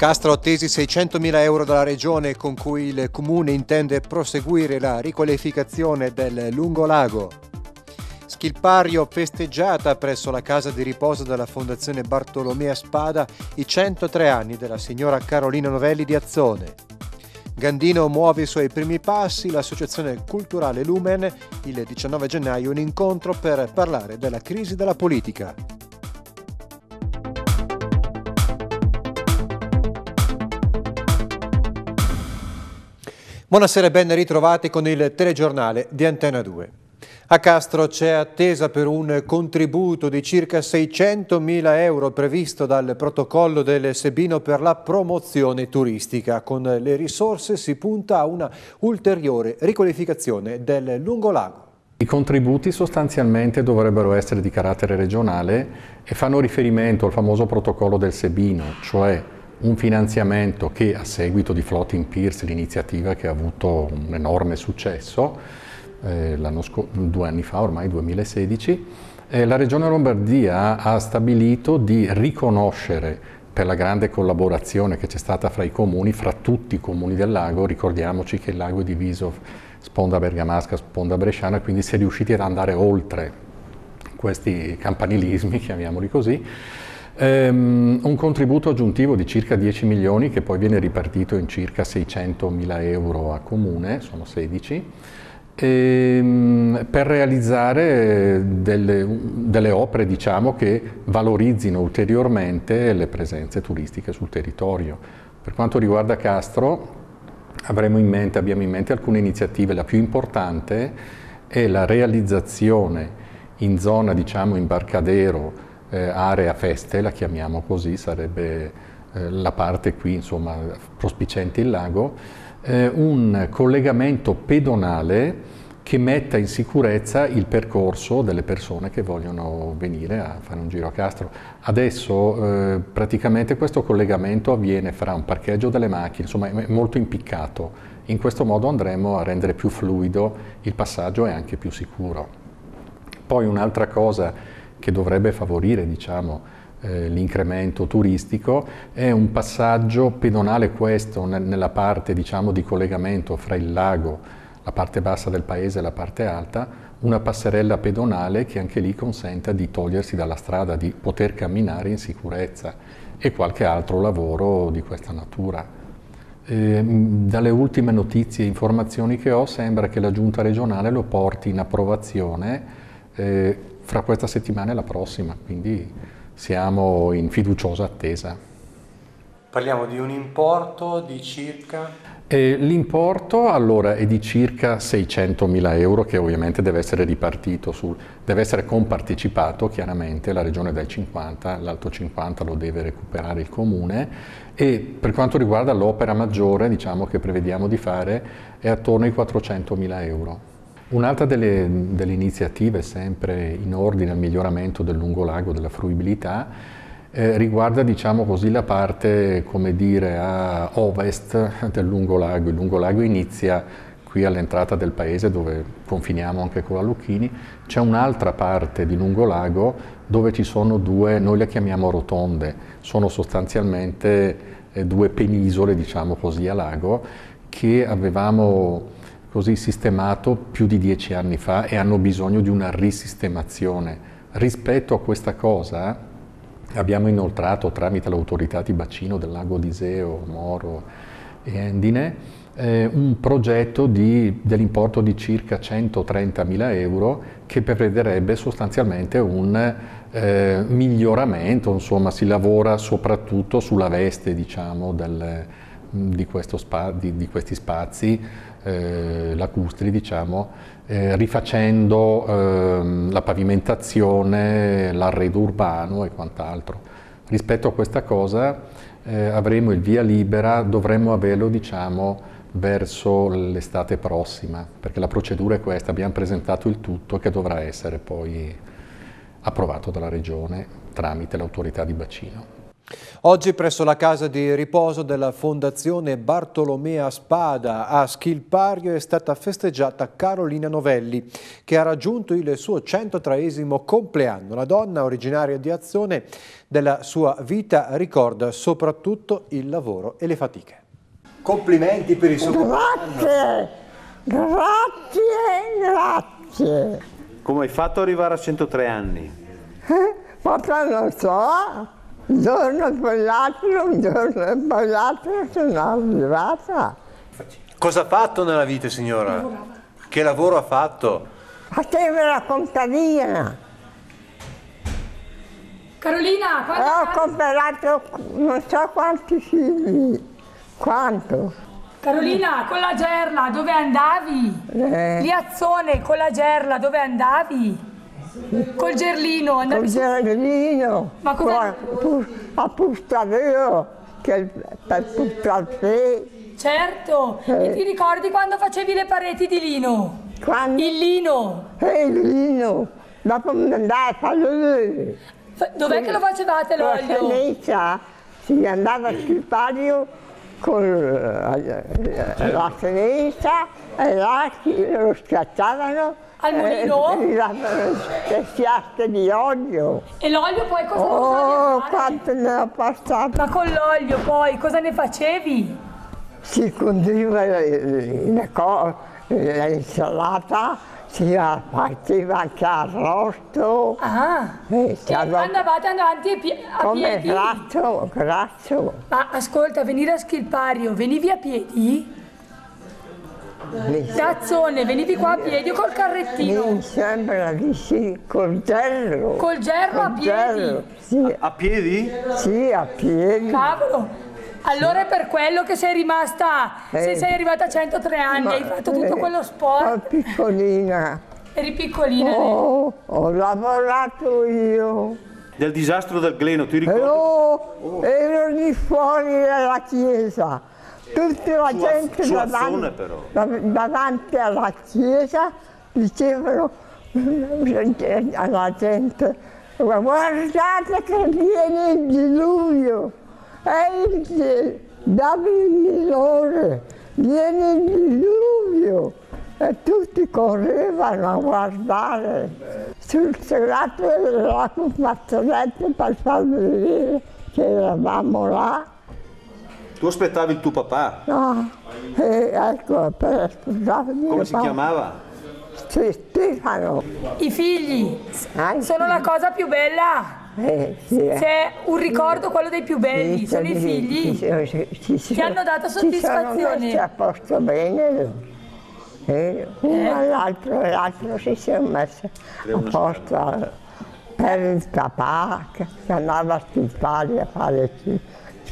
Castro ha attesi 600.000 euro dalla regione con cui il comune intende proseguire la riqualificazione del lungolago. Schilpario festeggiata presso la casa di riposo della Fondazione Bartolomea Spada i 103 anni della signora Carolina Novelli di Azzone. Gandino muove i suoi primi passi, l'associazione culturale Lumen il 19 gennaio un incontro per parlare della crisi della politica. Buonasera e ben ritrovati con il telegiornale di Antena 2. A Castro c'è attesa per un contributo di circa 600.000 euro previsto dal protocollo del Sebino per la promozione turistica. Con le risorse si punta a una ulteriore riqualificazione del lungolago. I contributi sostanzialmente dovrebbero essere di carattere regionale e fanno riferimento al famoso protocollo del Sebino, cioè un finanziamento che a seguito di Floating Peers, l'iniziativa che ha avuto un enorme successo eh, due anni fa, ormai 2016, eh, la Regione Lombardia ha stabilito di riconoscere per la grande collaborazione che c'è stata fra i comuni, fra tutti i comuni del lago, ricordiamoci che il lago è diviso sponda bergamasca, sponda bresciana, quindi si è riusciti ad andare oltre questi campanilismi, chiamiamoli così, ehm, un contributo aggiuntivo di circa 10 milioni che poi viene ripartito in circa 600 mila euro a comune, sono 16, ehm, per realizzare delle, delle opere diciamo, che valorizzino ulteriormente le presenze turistiche sul territorio. Per quanto riguarda Castro, avremo in mente, abbiamo in mente alcune iniziative, la più importante è la realizzazione in zona diciamo, Imbarcadero eh, area feste, la chiamiamo così, sarebbe eh, la parte qui, insomma, prospicente il lago, eh, un collegamento pedonale che metta in sicurezza il percorso delle persone che vogliono venire a fare un giro a Castro. Adesso eh, praticamente questo collegamento avviene fra un parcheggio delle macchine, insomma è molto impiccato. In questo modo andremo a rendere più fluido il passaggio e anche più sicuro. Poi un'altra cosa che dovrebbe favorire diciamo, eh, l'incremento turistico, è un passaggio pedonale questo nel, nella parte diciamo, di collegamento fra il lago, la parte bassa del paese e la parte alta, una passerella pedonale che anche lì consenta di togliersi dalla strada, di poter camminare in sicurezza e qualche altro lavoro di questa natura. Eh, dalle ultime notizie e informazioni che ho sembra che la giunta regionale lo porti in approvazione eh, fra questa settimana e la prossima, quindi siamo in fiduciosa attesa. Parliamo di un importo di circa? Eh, l'importo allora è di circa 600 mila euro che ovviamente deve essere ripartito, su, deve essere compartecipato chiaramente, la regione dai 50, l'alto 50 lo deve recuperare il comune e per quanto riguarda l'opera maggiore diciamo, che prevediamo di fare è attorno ai 400 mila euro. Un'altra delle, delle iniziative sempre in ordine al miglioramento del lungolago, della fruibilità, eh, riguarda diciamo così, la parte dire, a ovest del lungolago. Il lungolago inizia qui all'entrata del paese dove confiniamo anche con la Lucchini, c'è un'altra parte di lungolago dove ci sono due, noi le chiamiamo rotonde, sono sostanzialmente eh, due penisole diciamo così, a lago che avevamo così sistemato più di dieci anni fa e hanno bisogno di una risistemazione. Rispetto a questa cosa abbiamo inoltrato tramite l'autorità di bacino del lago Diseo, Moro e Endine eh, un progetto di, dell'importo di circa 130.000 euro che prevederebbe sostanzialmente un eh, miglioramento, insomma si lavora soprattutto sulla veste diciamo, del, di, spa, di, di questi spazi eh, lacustri, diciamo, eh, rifacendo ehm, la pavimentazione, l'arredo urbano e quant'altro. Rispetto a questa cosa eh, avremo il via libera, dovremmo averlo diciamo, verso l'estate prossima, perché la procedura è questa, abbiamo presentato il tutto che dovrà essere poi approvato dalla Regione tramite l'autorità di bacino. Oggi presso la casa di riposo della Fondazione Bartolomea Spada a Schilpario è stata festeggiata Carolina Novelli che ha raggiunto il suo 103 compleanno. La donna originaria di Azione della sua vita ricorda soprattutto il lavoro e le fatiche. Complimenti per il suo Grazie, grazie, grazie. Come hai fatto ad arrivare a 103 anni? Eh, ma non lo so. Un giorno poi l'altro, un giorno poi l'altro, sono arrivata. Cosa ha fatto nella vita, signora? Che lavoro ha fatto? Faceva la contadina. Carolina, quando... Ho comprato non so quanti figli. Quanto? Carolina, con la gerla dove andavi? Eh. Liazzone, con la gerla dove andavi? Col gerlino Col gerlino, Ma come... a Pustaveo, che per Pustaveo. Certo, eh. e ti ricordi quando facevi le pareti di lino? Quando? Il lino. Eh, il lino, ma come andava a farlo Dov'è sì. che lo facevate l'olio? Eh, la senecia, si andava sul palio con la senecia e là lo schiacciavano al mulino. Eh, eh, le fiaste di olio. E l'olio poi cosa Oh, quanto ne ho passato. Ma con l'olio poi cosa ne facevi? Si condiva l'insalata, si faceva anche arrosto. Ah, e andavate avanti a, pie a come piedi? Come grasso, grasso. Ma ascolta, venire a Schilpario, venivi a piedi? Tazzone, venivi qua a piedi o col carrettino? Mi sembra che sì, col gerro. Col gerro col a piedi? Sì. A, a piedi? Sì, a piedi. Cavolo! Allora è per quello che sei rimasta, eh, se sei arrivata a 103 anni, ma, hai fatto tutto eh, quello sport. Ero piccolina. Eri piccolina? Oh, ho lavorato io. Del disastro del Gleno, ti ricordi? No, oh. ero lì fuori dalla chiesa tutta la gente su davanti, Azzone, davanti, alla chiesa dicevano alla gente guardate che viene il diluvio, è il, dammi l'ore, viene il diluvio e tutti correvano a guardare sul segreto della compazzoletta per far vedere che eravamo là. Tu aspettavi il tuo papà? No, eh, ecco, per sposarmi. Come si papà. chiamava? Stefano. I figli Anche. sono la cosa più bella. Eh, sì. Se un ricordo, quello dei più belli, sì, sono sì, i figli. Ci, ci, ci, Ti hanno dato soddisfazione. Ci sono a posto bene. Eh, eh. uno eh. l'altro e l'altro si sono messi a posto eh, per il papà che andava a studiare a fare il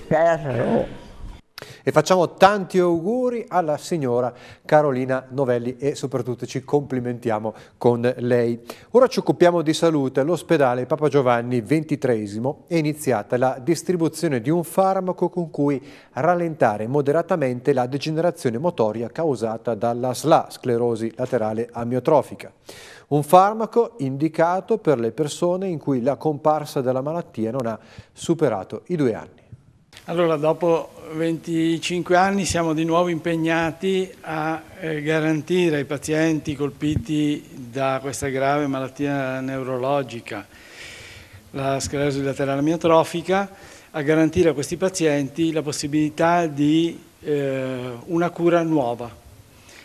ferro. E facciamo tanti auguri alla signora Carolina Novelli e soprattutto ci complimentiamo con lei. Ora ci occupiamo di salute. All'ospedale Papa Giovanni XXIII è iniziata la distribuzione di un farmaco con cui rallentare moderatamente la degenerazione motoria causata dalla SLA, sclerosi laterale amiotrofica. Un farmaco indicato per le persone in cui la comparsa della malattia non ha superato i due anni. Allora, dopo 25 anni siamo di nuovo impegnati a eh, garantire ai pazienti colpiti da questa grave malattia neurologica, la sclerosi laterale amiotrofica, a garantire a questi pazienti la possibilità di eh, una cura nuova.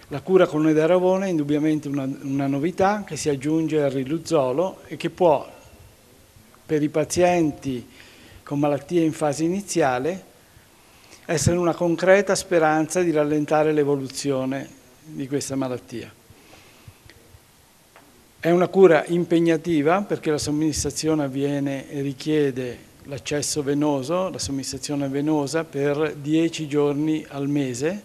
La cura con l'edaravone è indubbiamente una, una novità che si aggiunge al riluzzolo e che può per i pazienti con malattie in fase iniziale, essere una concreta speranza di rallentare l'evoluzione di questa malattia. È una cura impegnativa perché la somministrazione avviene e richiede l'accesso venoso, la somministrazione venosa per 10 giorni al mese,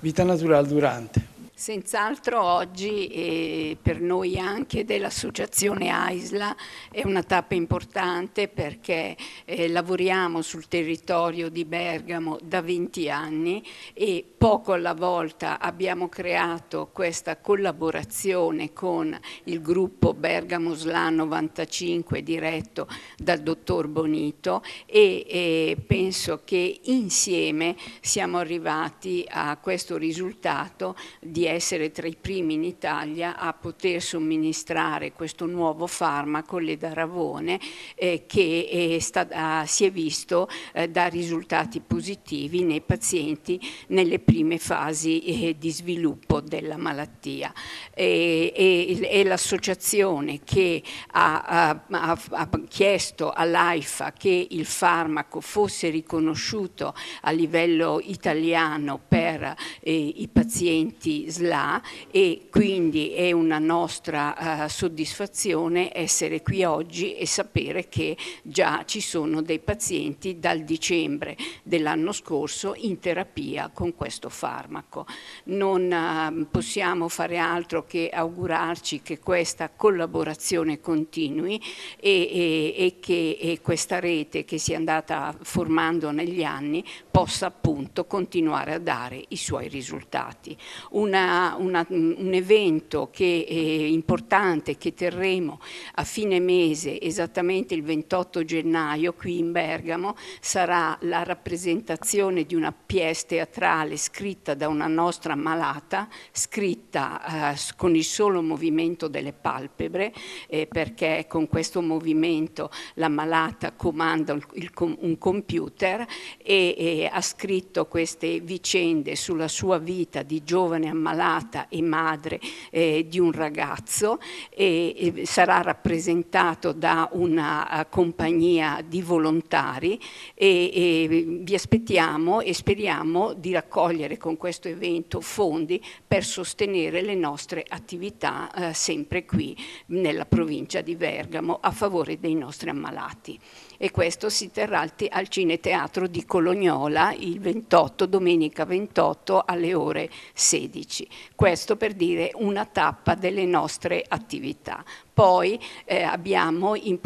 vita naturale durante. Senz'altro oggi eh, per noi anche dell'associazione AISLA è una tappa importante perché eh, lavoriamo sul territorio di Bergamo da 20 anni e poco alla volta abbiamo creato questa collaborazione con il gruppo Bergamo SLA 95 diretto dal dottor Bonito e eh, penso che insieme siamo arrivati a questo risultato di essere tra i primi in Italia a poter somministrare questo nuovo farmaco, l'edaravone, eh, che è stata, si è visto eh, da risultati positivi nei pazienti nelle prime fasi eh, di sviluppo della malattia. È l'associazione che ha, ha, ha chiesto all'AIFA che il farmaco fosse riconosciuto a livello italiano per eh, i pazienti SLA e quindi è una nostra eh, soddisfazione essere qui oggi e sapere che già ci sono dei pazienti dal dicembre dell'anno scorso in terapia con questo farmaco. Non eh, possiamo fare altro che augurarci che questa collaborazione continui e, e, e che e questa rete che si è andata formando negli anni possa appunto continuare a dare i suoi risultati. Una una, un evento che è importante che terremo a fine mese, esattamente il 28 gennaio qui in Bergamo, sarà la rappresentazione di una pièce teatrale scritta da una nostra malata, scritta eh, con il solo movimento delle palpebre, eh, perché con questo movimento la malata comanda il, il, un computer e, e ha scritto queste vicende sulla sua vita di giovane ammalato malata e madre eh, di un ragazzo e, e sarà rappresentato da una eh, compagnia di volontari e, e vi aspettiamo e speriamo di raccogliere con questo evento fondi per sostenere le nostre attività eh, sempre qui nella provincia di Bergamo a favore dei nostri ammalati e questo si terrà al Cineteatro di Colognola il 28, domenica 28 alle ore 16. Questo per dire una tappa delle nostre attività. Poi eh, abbiamo il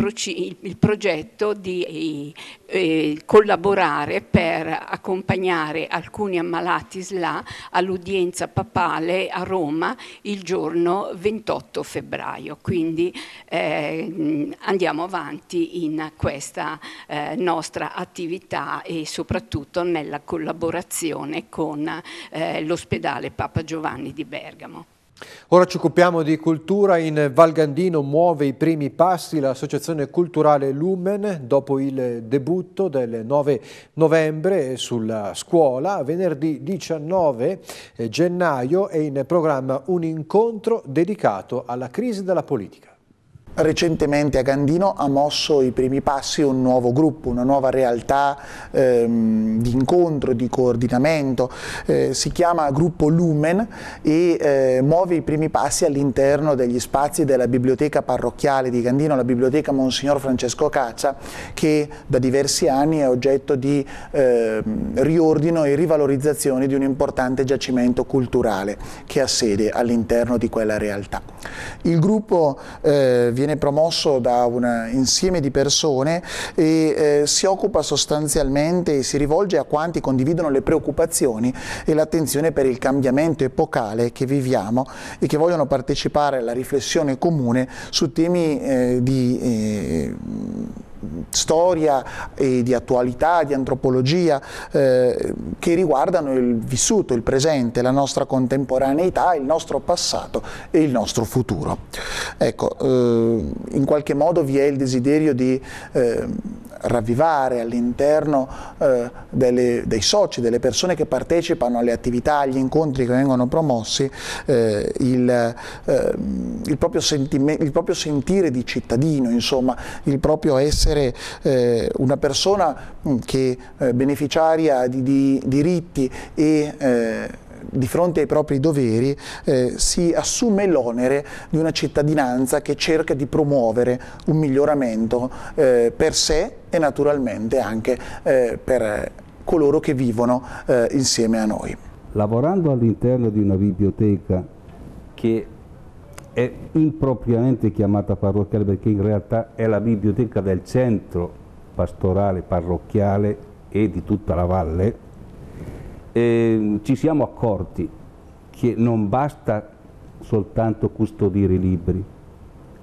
progetto di eh, eh, collaborare per accompagnare alcuni ammalati SLA all'udienza papale a Roma il giorno 28 febbraio. Quindi eh, andiamo avanti in questa eh, nostra attività e soprattutto nella collaborazione con eh, l'ospedale Papa Giovanni di Bergamo. Ora ci occupiamo di cultura. In Val Gandino muove i primi passi l'associazione culturale Lumen dopo il debutto del 9 novembre sulla scuola. Venerdì 19 eh, gennaio è in programma un incontro dedicato alla crisi della politica. Recentemente a Gandino ha mosso i primi passi un nuovo gruppo, una nuova realtà ehm, di incontro, di coordinamento, eh, si chiama Gruppo Lumen e eh, muove i primi passi all'interno degli spazi della biblioteca parrocchiale di Gandino, la biblioteca Monsignor Francesco Caccia, che da diversi anni è oggetto di eh, riordino e rivalorizzazione di un importante giacimento culturale che ha sede all'interno di quella realtà. Il gruppo eh, viene promosso da un insieme di persone e eh, si occupa sostanzialmente e si rivolge a quanti condividono le preoccupazioni e l'attenzione per il cambiamento epocale che viviamo e che vogliono partecipare alla riflessione comune su temi eh, di... Eh, storia e di attualità, di antropologia eh, che riguardano il vissuto, il presente, la nostra contemporaneità, il nostro passato e il nostro futuro. Ecco, eh, in qualche modo vi è il desiderio di eh, ravvivare all'interno eh, dei soci, delle persone che partecipano alle attività, agli incontri che vengono promossi, eh, il, eh, il, proprio il, proprio sentire di cittadino, insomma, il proprio essere eh, una persona mm, che è eh, beneficiaria di, di, diritti e eh, di fronte ai propri doveri eh, si assume l'onere di una cittadinanza che cerca di promuovere un miglioramento eh, per sé e naturalmente anche eh, per coloro che vivono eh, insieme a noi. Lavorando all'interno di una biblioteca che è impropriamente chiamata parrocchiale perché in realtà è la biblioteca del centro pastorale, parrocchiale e di tutta la valle, eh, ci siamo accorti che non basta soltanto custodire i libri,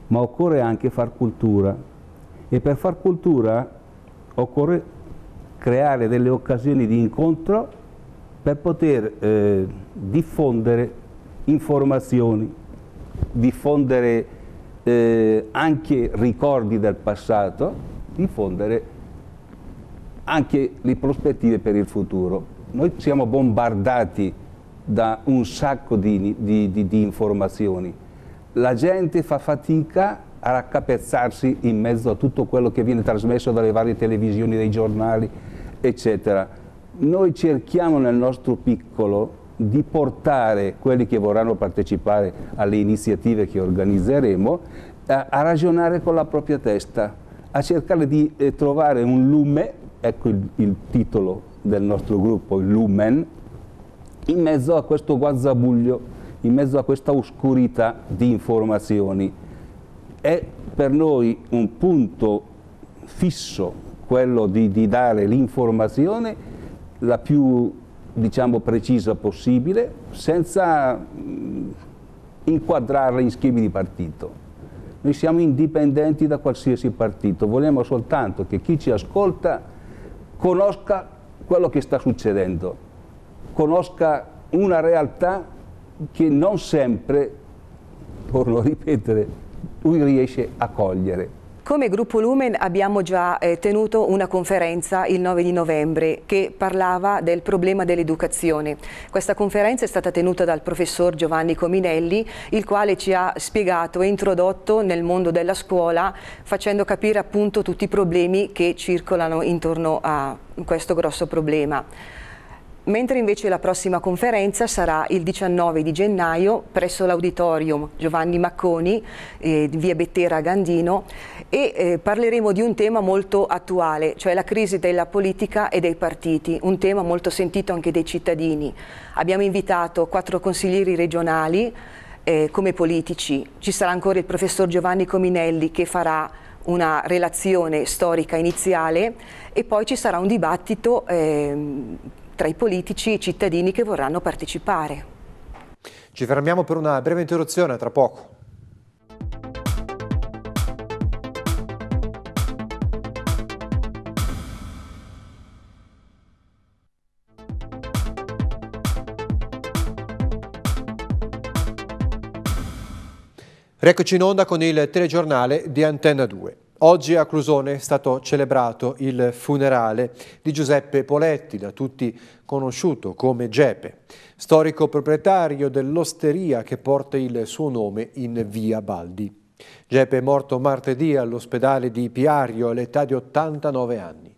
ma occorre anche far cultura e per far cultura occorre creare delle occasioni di incontro per poter eh, diffondere informazioni, diffondere eh, anche ricordi del passato, diffondere anche le prospettive per il futuro noi siamo bombardati da un sacco di, di, di, di informazioni. La gente fa fatica a raccapezzarsi in mezzo a tutto quello che viene trasmesso dalle varie televisioni, dai giornali, eccetera. Noi cerchiamo nel nostro piccolo di portare quelli che vorranno partecipare alle iniziative che organizzeremo a, eh, a ragionare con la propria testa, a cercare di eh, trovare un lume, ecco il, il titolo del nostro gruppo, il Lumen, in mezzo a questo guazzabuglio, in mezzo a questa oscurità di informazioni. È per noi un punto fisso quello di, di dare l'informazione la più diciamo, precisa possibile senza mm, inquadrarla in schemi di partito. Noi siamo indipendenti da qualsiasi partito, vogliamo soltanto che chi ci ascolta conosca quello che sta succedendo, conosca una realtà che non sempre, torno a ripetere, lui riesce a cogliere. Come gruppo Lumen abbiamo già eh, tenuto una conferenza il 9 di novembre che parlava del problema dell'educazione. Questa conferenza è stata tenuta dal professor Giovanni Cominelli, il quale ci ha spiegato e introdotto nel mondo della scuola facendo capire appunto tutti i problemi che circolano intorno a questo grosso problema mentre invece la prossima conferenza sarà il 19 di gennaio presso l'auditorium Giovanni Macconi, eh, via Bettera a Gandino, e eh, parleremo di un tema molto attuale, cioè la crisi della politica e dei partiti, un tema molto sentito anche dai cittadini. Abbiamo invitato quattro consiglieri regionali eh, come politici, ci sarà ancora il professor Giovanni Cominelli che farà una relazione storica iniziale e poi ci sarà un dibattito eh, tra i politici e i cittadini che vorranno partecipare. Ci fermiamo per una breve interruzione tra poco. Rieccoci in onda con il telegiornale di Antenna 2. Oggi a Clusone è stato celebrato il funerale di Giuseppe Poletti, da tutti conosciuto come Gepe, storico proprietario dell'osteria che porta il suo nome in via Baldi. Gepe è morto martedì all'ospedale di Piario all'età di 89 anni.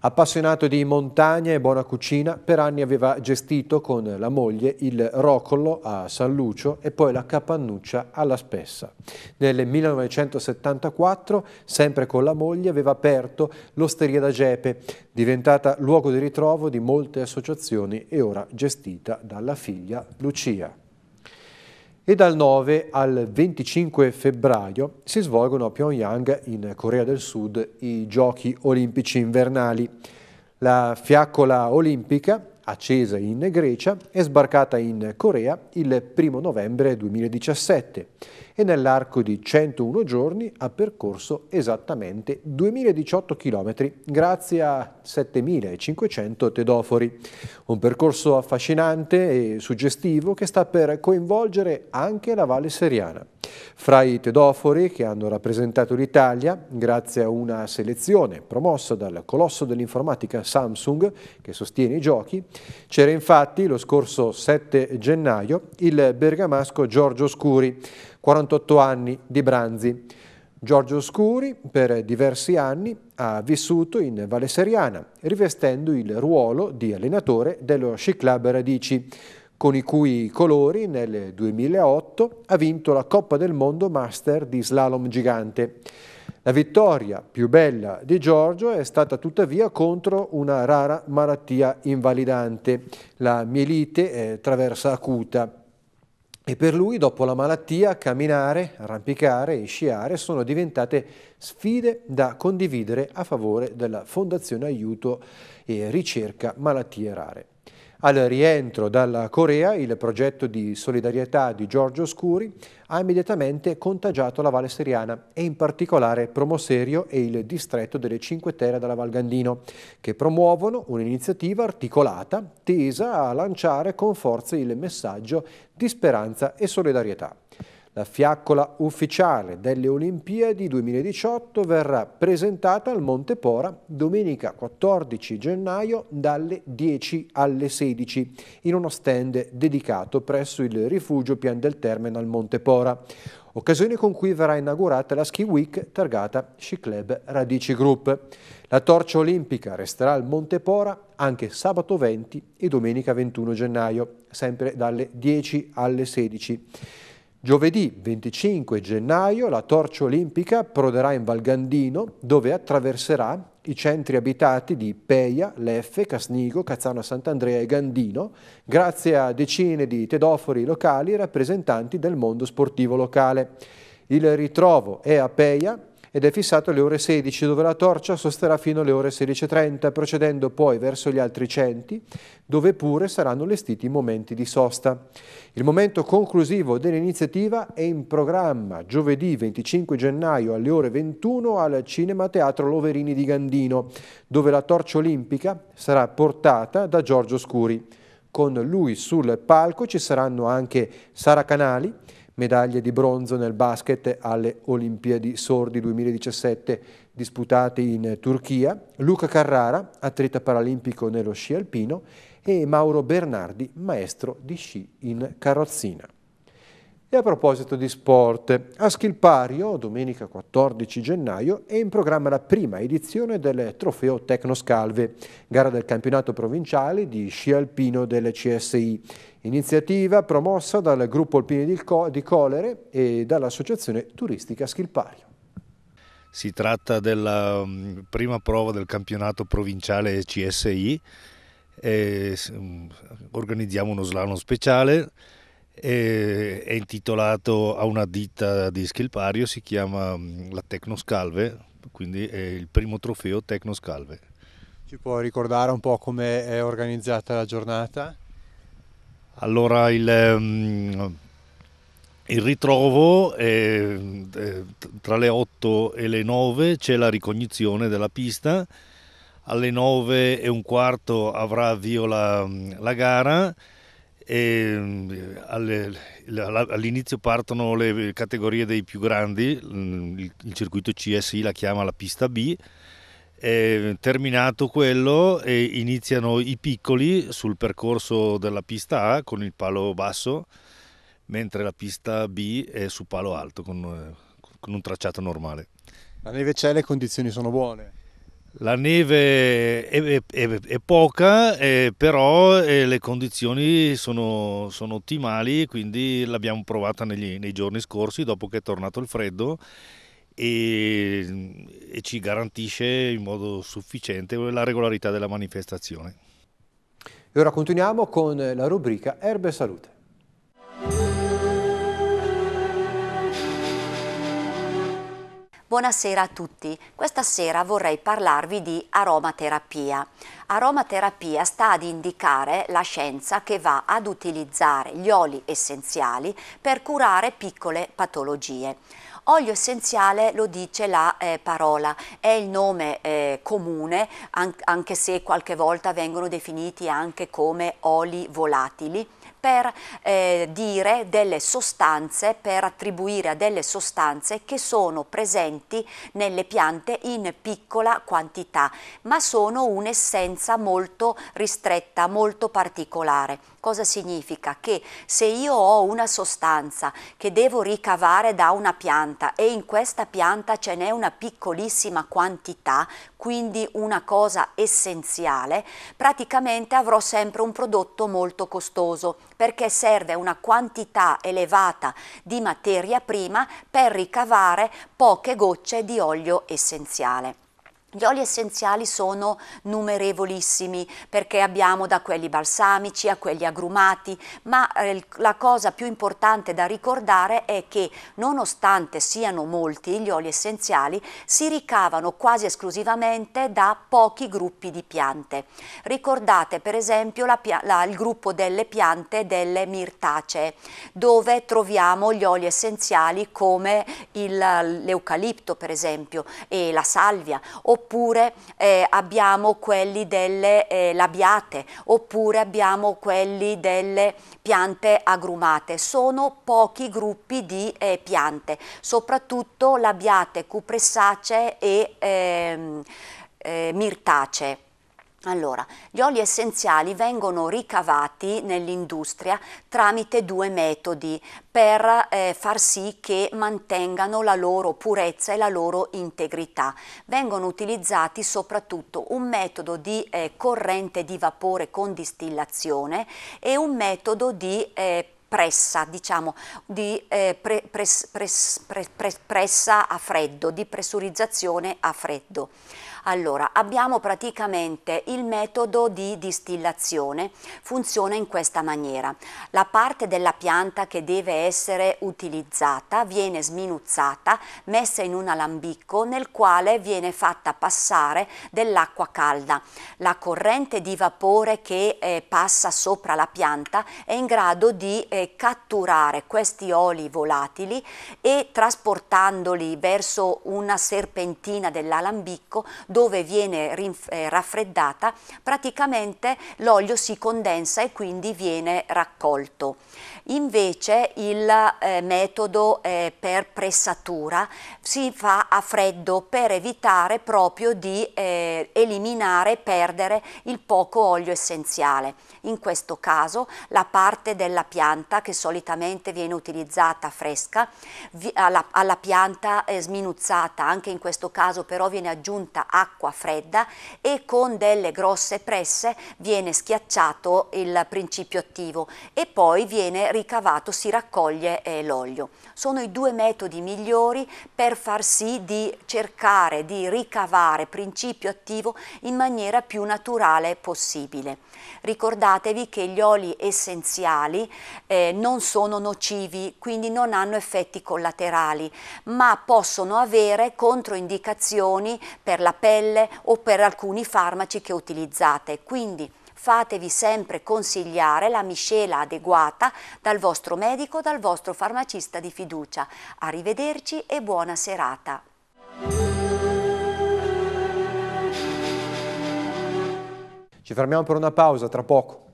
Appassionato di montagna e buona cucina, per anni aveva gestito con la moglie il Rocolo a San Lucio e poi la Capannuccia alla Spessa. Nel 1974, sempre con la moglie, aveva aperto l'Osteria da Gepe, diventata luogo di ritrovo di molte associazioni e ora gestita dalla figlia Lucia e dal 9 al 25 febbraio si svolgono a Pyongyang, in Corea del Sud, i Giochi Olimpici Invernali. La fiaccola olimpica, accesa in Grecia, è sbarcata in Corea il 1 novembre 2017 e nell'arco di 101 giorni ha percorso esattamente 2018 km grazie a 7500 tedofori. Un percorso affascinante e suggestivo che sta per coinvolgere anche la Valle Seriana. Fra i tedofori che hanno rappresentato l'Italia, grazie a una selezione promossa dal colosso dell'informatica Samsung che sostiene i giochi, c'era infatti lo scorso 7 gennaio il bergamasco Giorgio Scuri, 48 anni di Branzi. Giorgio Scuri per diversi anni ha vissuto in Valle Seriana, rivestendo il ruolo di allenatore dello Sci Club Radici, con i cui colori nel 2008 ha vinto la Coppa del Mondo Master di slalom gigante. La vittoria più bella di Giorgio è stata tuttavia contro una rara malattia invalidante, la mielite eh, traversa acuta, e per lui, dopo la malattia, camminare, arrampicare e sciare sono diventate sfide da condividere a favore della Fondazione Aiuto e Ricerca Malattie Rare. Al rientro dalla Corea il progetto di solidarietà di Giorgio Scuri ha immediatamente contagiato la Valle Seriana e in particolare Promoserio e il distretto delle Cinque Terre della Val Gandino che promuovono un'iniziativa articolata tesa a lanciare con forza il messaggio di speranza e solidarietà. La fiaccola ufficiale delle Olimpiadi 2018 verrà presentata al Monte Pora domenica 14 gennaio dalle 10 alle 16 in uno stand dedicato presso il rifugio Pian del Terminal Monte Pora, occasione con cui verrà inaugurata la Ski Week targata Ski Club Radici Group. La torcia olimpica resterà al Monte Pora anche sabato 20 e domenica 21 gennaio, sempre dalle 10 alle 16. Giovedì 25 gennaio la torcia olimpica proderà in Valgandino dove attraverserà i centri abitati di Peia, Leffe, Casnigo, Cazzano Sant'Andrea e Gandino grazie a decine di tedofori locali rappresentanti del mondo sportivo locale. Il ritrovo è a Peia ed è fissato alle ore 16 dove la torcia sosterrà fino alle ore 16.30 procedendo poi verso gli altri centi dove pure saranno allestiti momenti di sosta. Il momento conclusivo dell'iniziativa è in programma giovedì 25 gennaio alle ore 21 al Cinema Teatro Loverini di Gandino dove la torcia olimpica sarà portata da Giorgio Scuri. Con lui sul palco ci saranno anche Sara Canali, medaglie di bronzo nel basket alle Olimpiadi Sordi 2017 disputate in Turchia, Luca Carrara, atleta paralimpico nello sci alpino e Mauro Bernardi, maestro di sci in carrozzina. E a proposito di sport, a Schilpario, domenica 14 gennaio, è in programma la prima edizione del Trofeo Tecnoscalve, gara del campionato provinciale di sci alpino delle CSI iniziativa promossa dal gruppo Alpini di Colere e dall'associazione turistica Schilpario. Si tratta della mm, prima prova del campionato provinciale CSI, mm, organizziamo uno slalom speciale, è intitolato a una ditta di Schilpario, si chiama mm, la Tecnoscalve, quindi è il primo trofeo Tecnoscalve. Ci può ricordare un po' come è organizzata la giornata? Allora il, ehm, il ritrovo è, tra le 8 e le 9 c'è la ricognizione della pista, alle 9 e un quarto avrà avvio la, la gara e alle, all'inizio partono le categorie dei più grandi, il, il circuito CSI la chiama la pista B è terminato quello e iniziano i piccoli sul percorso della pista A con il palo basso, mentre la pista B è su palo alto con, con un tracciato normale. La neve c'è, le condizioni sono buone. La neve è, è, è poca, eh, però eh, le condizioni sono, sono ottimali, quindi l'abbiamo provata negli, nei giorni scorsi, dopo che è tornato il freddo e, e ci garantisce in modo sufficiente la regolarità della manifestazione. E ora continuiamo con la rubrica Erbe Salute. Buonasera a tutti. Questa sera vorrei parlarvi di aromaterapia. Aromaterapia sta ad indicare la scienza che va ad utilizzare gli oli essenziali per curare piccole patologie. Olio essenziale lo dice la eh, parola, è il nome eh, comune an anche se qualche volta vengono definiti anche come oli volatili per eh, dire delle sostanze, per attribuire a delle sostanze che sono presenti nelle piante in piccola quantità, ma sono un'essenza molto ristretta, molto particolare cosa significa? Che se io ho una sostanza che devo ricavare da una pianta e in questa pianta ce n'è una piccolissima quantità, quindi una cosa essenziale, praticamente avrò sempre un prodotto molto costoso perché serve una quantità elevata di materia prima per ricavare poche gocce di olio essenziale. Gli oli essenziali sono numerevolissimi perché abbiamo da quelli balsamici a quelli agrumati, ma eh, la cosa più importante da ricordare è che nonostante siano molti gli oli essenziali, si ricavano quasi esclusivamente da pochi gruppi di piante. Ricordate per esempio la, la, il gruppo delle piante delle mirtacee, dove troviamo gli oli essenziali come l'eucalipto per esempio e la salvia, oppure eh, abbiamo quelli delle eh, labiate, oppure abbiamo quelli delle piante agrumate. Sono pochi gruppi di eh, piante, soprattutto labiate, cupressacee e ehm, eh, mirtacee. Allora, gli oli essenziali vengono ricavati nell'industria tramite due metodi per eh, far sì che mantengano la loro purezza e la loro integrità. Vengono utilizzati soprattutto un metodo di eh, corrente di vapore con distillazione e un metodo di eh, pressa, diciamo, di eh, pre, pres, pres, pre, pre, pressa a freddo, di pressurizzazione a freddo. Allora, abbiamo praticamente il metodo di distillazione, funziona in questa maniera. La parte della pianta che deve essere utilizzata viene sminuzzata, messa in un alambicco nel quale viene fatta passare dell'acqua calda. La corrente di vapore che eh, passa sopra la pianta è in grado di eh, catturare questi oli volatili e trasportandoli verso una serpentina dell'alambicco dove viene eh, raffreddata praticamente l'olio si condensa e quindi viene raccolto. Invece il eh, metodo eh, per pressatura si fa a freddo per evitare proprio di eh, eliminare e perdere il poco olio essenziale in questo caso la parte della pianta che solitamente viene utilizzata fresca, alla, alla pianta eh, sminuzzata, anche in questo caso però viene aggiunta acqua fredda e con delle grosse presse viene schiacciato il principio attivo e poi viene ricavato, si raccoglie eh, l'olio. Sono i due metodi migliori per far sì di cercare di ricavare principio attivo in maniera più naturale possibile. Ricordate ricordatevi che gli oli essenziali eh, non sono nocivi, quindi non hanno effetti collaterali, ma possono avere controindicazioni per la pelle o per alcuni farmaci che utilizzate. Quindi fatevi sempre consigliare la miscela adeguata dal vostro medico o dal vostro farmacista di fiducia. Arrivederci e buona serata. Ci fermiamo per una pausa, tra poco.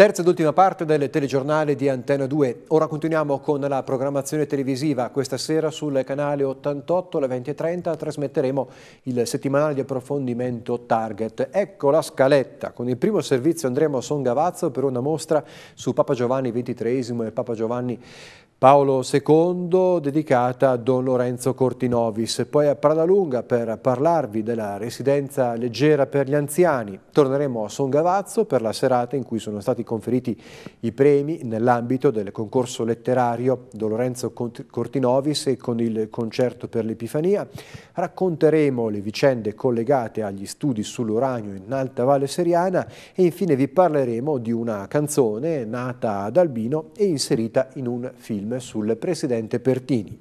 Terza ed ultima parte del telegiornale di Antena 2. Ora continuiamo con la programmazione televisiva. Questa sera sul canale 88 alle 20.30 trasmetteremo il settimanale di approfondimento Target. Ecco la scaletta. Con il primo servizio andremo a Son Gavazzo per una mostra su Papa Giovanni XXIII e Papa Giovanni Paolo II dedicata a Don Lorenzo Cortinovis, poi a Pradalunga per parlarvi della residenza leggera per gli anziani. Torneremo a Son Gavazzo per la serata in cui sono stati conferiti i premi nell'ambito del concorso letterario Don Lorenzo Cortinovis e con il concerto per l'Epifania. Racconteremo le vicende collegate agli studi sull'uranio in Alta Valle Seriana e infine vi parleremo di una canzone nata ad Albino e inserita in un film film sul presidente Pertini.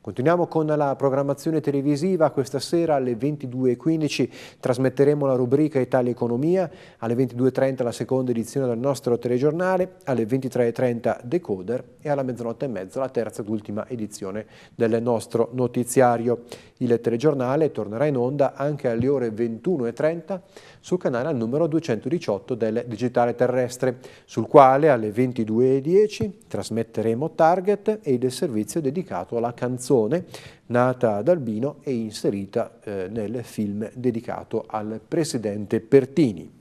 Continuiamo con la programmazione televisiva. Questa sera alle 22.15 trasmetteremo la rubrica Italia Economia, alle 22.30 la seconda edizione del nostro telegiornale, alle 23.30 Decoder e alla mezzanotte e mezza la terza ed ultima edizione del nostro notiziario. Il telegiornale tornerà in onda anche alle ore 21.30 sul canale numero 218 del Digitale Terrestre, sul quale alle 22.10 trasmetteremo Target target ed il servizio dedicato alla canzone nata ad Albino e inserita eh, nel film dedicato al presidente Pertini.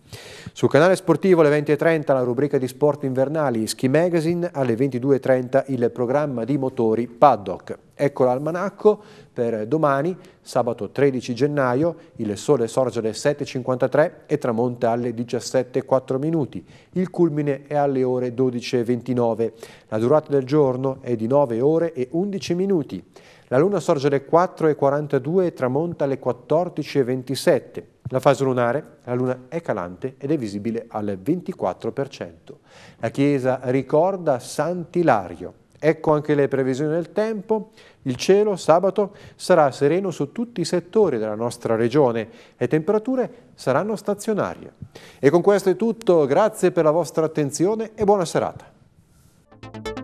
Sul canale sportivo alle 20.30 la rubrica di sport invernali Ski Magazine, alle 22.30 il programma di motori Paddock. Ecco l'almanacco, per domani, sabato 13 gennaio, il sole sorge alle 7.53 e tramonta alle 17.04 minuti. Il culmine è alle ore 12.29. La durata del giorno è di 9 ore e 11 minuti. La luna sorge alle 4.42 e tramonta alle 14.27. La fase lunare, la luna è calante ed è visibile al 24%. La chiesa ricorda Sant'Ilario. Ecco anche le previsioni del tempo. Il cielo sabato sarà sereno su tutti i settori della nostra regione e temperature saranno stazionarie. E con questo è tutto, grazie per la vostra attenzione e buona serata.